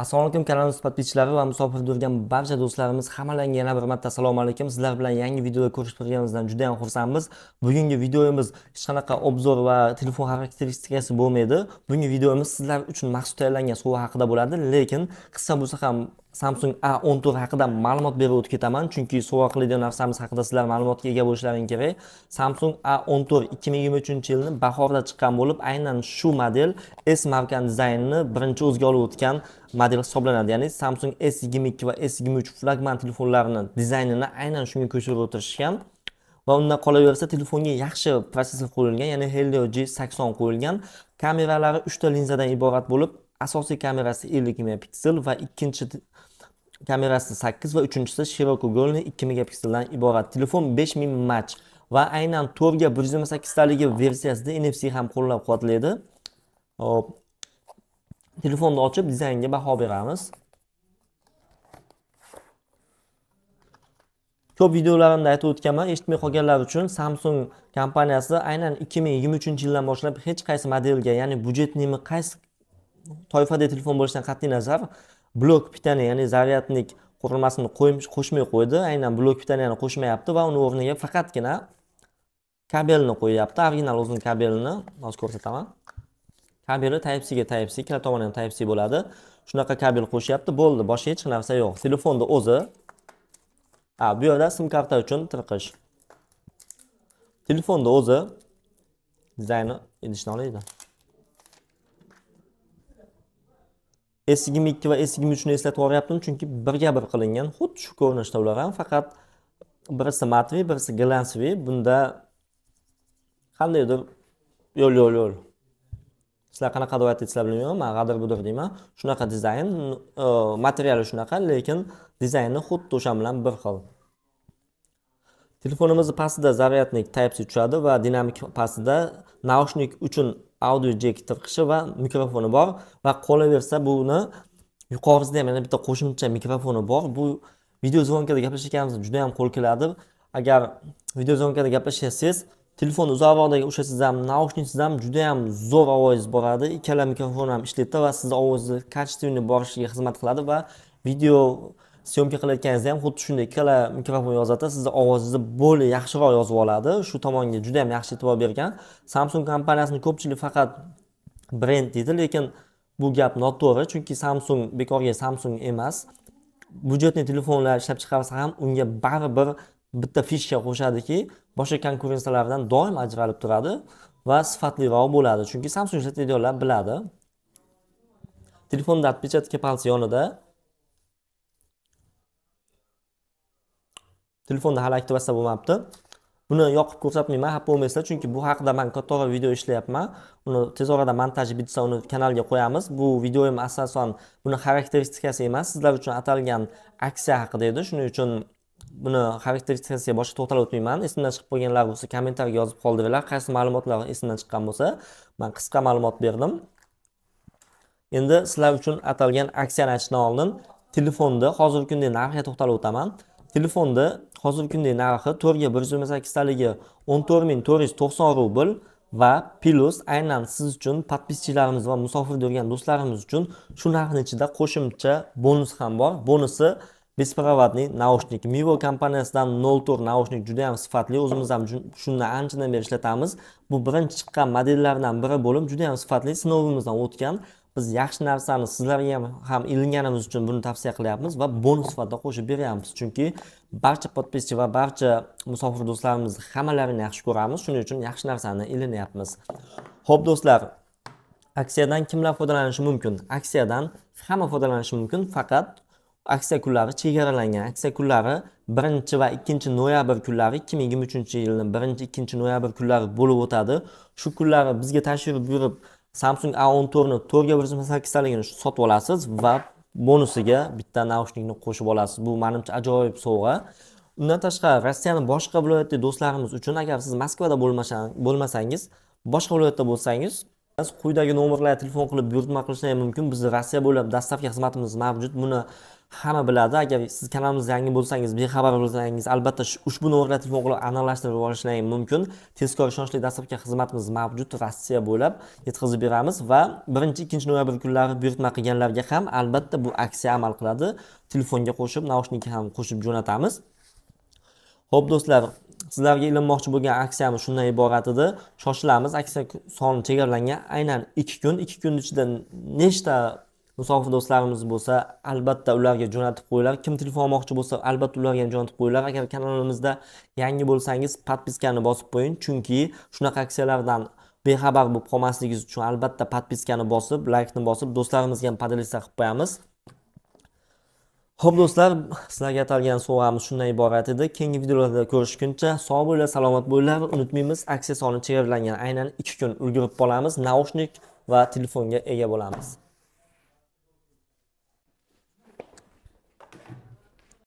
assalomu alaykum kanalimiz podpischilari va musofirda yurgan barcha do'stlarimiz hammalarga yana bir marta assalomu alaykum sizlar bilan yangi videoda ko'rishib turganimizdan juda ham xursandmiz bugungi videomiz hech qanaqa obzor va telefon xarakteristikasi bo'lmaydi bugungi videomiz sizlar uchun maxsus tayyorlangan sovg'a haqida bo'ladi lekin qisqa bo'lsa ham samsung a o'n to'rt haqida ma'lumot berib o'tib ketaman chunki qiladigan narsamiz haqida sizlar ma'lumotga ega bo'lishlaring kerak samsung a o'n to'rt ikki ming yigirma uchinchi yilni bahorda chiqqan bo'lib aynan shu model s markani dizaynini birinchi o'ziga olib o'tgan model hisoblanadi ya'ni samsung s yigirma ikki va s yigirma uch flagman telefonlarini dizaynini aynan shunga ko'chirib o'tirishgan va undan qolaversa telefonga yaxshi protsessor qo'yilgan ya'ni helio g sakson qo'yilgan kameralari uchta linzadan iborat bo'lib asosiy kamerasi ellik megapiksel va ikkinchi kamerasi sakkiz va uchinchisi shirokugolniy ikki megapikseldan iborat telefon besh ming mach va aynan to'rtga bir yuz yigirma sakkiztaligi versiyasida nfc ham qo'llab quvvatlaydi hop telefonni ochib dizaynga baho beramiz ko'p videolarimda aytib o'tganman eshitmay qolganlar uchun samsung kompaniyasi aynan ikki ming yigirma uchinchi yildan boshlab hech qaysi modelga ya'ni byudjetniymi qaysi toifada telefon bo'lishidan qat'iy nazar blok pitani ya'ni zaryadnik qurilmasini qo'shmay qo'ydi aynan blok pitaniyani qo'shmayapti va uni o'rniga faqatgina kabelni qo'yyapti original o'zini kabelini hozir ko'rsataman kabeli type cga type c ikkala tomoni ham type c bo'ladi shunaqa kabel qo'shyapti bo'ldi boshqa hech narsa yo'q telefonni o'zi a bu yerda sim karta uchun tirqish telefonni o'zi dizayni idishni olaydi s yigirma ikki va s yigirma uchni eslatib yuboryaptim chunki birga bir qilingan xuddi shu ko'rinishda ular ham faqat birisi matviy birisi glansviy bunda qandaydir yo'l yo'l yo'l sizlar qanaqa deb aytaysizlar bilmayman man g'adir budir deyman shunaqa dizayn e, materiali shunaqa lekin dizayni xuddi o'sha bilan bir xil telefonimizni pastida zaryadnik type c tushadi va dinamik pastida naushnik uchun audio jack tirqishi va mikrofoni bor va qolaversa buni yuqorisida ham yana bitta qo'shimcha mikrofoni bor bu video zvonkada gaplashayotganimizda juda ham qo'l keladi agar video zvonkada gaplashyapsiz telefon uzoqroqdagi o'sha siz ham naushniksiz ham juda ham zo'r ovozingiz boradi ikkala mikrofon ham ishlaydi va sizni ovozingiz качественный borishiga xizmat qiladi va video syomka qilayotganingizda ham xuddi shunday ikkala mikrofon yozadida sizni ovozingizni bo'lib yaxshiroq yozib oladi shu tomonga juda yam yaxshi e'tibor bergan samsung kompaniyasini ko'pchilik faqat brend deydi lekin bu gap noto'g'ri chunki samsung bekorga samsung emas byudjetniy telefonlar ishlab chiqarsa ham unga baribir bitta fishka qo'shadiki boshqa konkurensiyalaridan doim ajralib turadi va sifatliroq bo'ladi chunki samsung ishlatadiganlar biladi telefonni отпечатки пальца yonida telefonda hali aktivatsiya bo'lmabdi buni yoqib ko'rsatmayman xafa bo'lmaysizlar chunki bu haqida man kattaroq video ishlayapman uni tez orada montaji bitsa uni kanalga qo'yamiz bu videoyim asosan buni xarakteristikasi emas sizlar uchun atalgan aksiya haqida edi shuning uchun buni xarakteristikasiga boshqa to'xtalib o'tmayman esimdan chiqib qolganlar bo'lsa kommentariy yozib qoldiringlar qaysi ma'lumotlar esimdan chiqqan bo'lsa man qisqa ma'lumot berdim endi sizlar uchun atalgan aksiyani aytishdan oldin telefonni hozirgi kunda narxiga to'xtalib o'taman telefonda hozirgi kundagi narxi to'rtga ga bir yuz yigirma sakkiztaligi o'n to'rt ming to'rt yuz to'qson rubl va plyus aynan siz uchun podpischilarimiz va musofirda yurgan do'stlarimiz uchun shu narxni ichida qo'shimcha bonus ham bor bonusi беспроводный naushnik mivo kompaniyasidan to'rt naushnik juda yam sifatli o'zimiz ham shundan anchadan beri ishlatamiz bu birinchi chiqqan modellardan biri bo'lib juda yam sifatli sinovimizdan o'tgan biz yaxshi narsani sizlarga ham ilinganimiz uchun buni tavsiya qilyapmiz va bonus sifatida qo'shib beryapmiz chunki barcha podpischi va barcha musofir do'stlarimiz hammalarini yaxshi ko'ramiz shuning uchun yaxshi narsani ilinyapmiz ho'p do'stlar aksiyadan kimlar foydalanishi mumkin aksiyadan hamma foydalanishi mumkin faqat aksiya kunlari chegaralangan aksiya kunlari birinchi va ikkinchi noyabr kunlari ikki ming yigirma uchinchi yilni birinchi ikkinchi noyabr kunlari bo'lib o'tadi shu kunlari bizga tashrif buyurib samsung a o'n to'rtni to'rt ga bir yuz sakkiztaligini sotib olasiz va bonusiga bitta naushnikni qo'shib olasiz bu manimcha ajoyib sovg'a undan tashqari rossiyani boshqa viloyatdagi do'stlarimiz uchun agar siz moskvada bo'lmasangiz boshqa viloyatda bo'lsangiz quyidagi nomerlarga telefon qilib buyurtma qilishingiz mumkin bizni rossiya bo'ylab dostavka xizmatimiz mavjud buni hamma biladi agar siz kanalimiz yangi bo'lsangiz bexabar bo'lsangiz albatta ushbu normativ huquqlar aniqlashtirib yuborishlaringiz mumkin tezkor ishonchli dastavga xizmatimiz mavjud rossiya bo'ylab yetkazib beramiz va birinchi ikkinchi noyabr kunlari buyurtma qilganlarga ham albatta bu aksiya amal qiladi telefonga qo'shib naushnikka ham qo'shib jo'natamiz ho'p do'stlar sizlarga ilinmoqchi bo'lgan aksiyamiz shundan iborat edi shoshilamiz aksiya soni chegaralangan aynan ikki kun ikki kun ichida nechta musofir do'stlarimiz bo'lsa albatta ularga jo'natib qo'yinglar kim telefon olmoqchi bo'lsa albatta ularga ham jo'natib qo'yinglar agar kanalimizda yangi bo'lsangiz podpiskani bosib qo'ying chunki shunaqa aksiyalardan bexabar bo'lib qolmasligingiz uchun albatta podpiskani bosib laykni bosib do'stlarimizga ham поделиться qilib qo'yamiz ho'p do'stlar sizlarga atalgan sovg'amiz shundan iborat edi keyingi videolarda ko'rishguncha sog' bo'linglar salomat bo'linglar unutmaymiz aksiya soni chegaralangan aynan ikki kun ulgurib qolamiz naushnik va telefonga ega bo'lamiz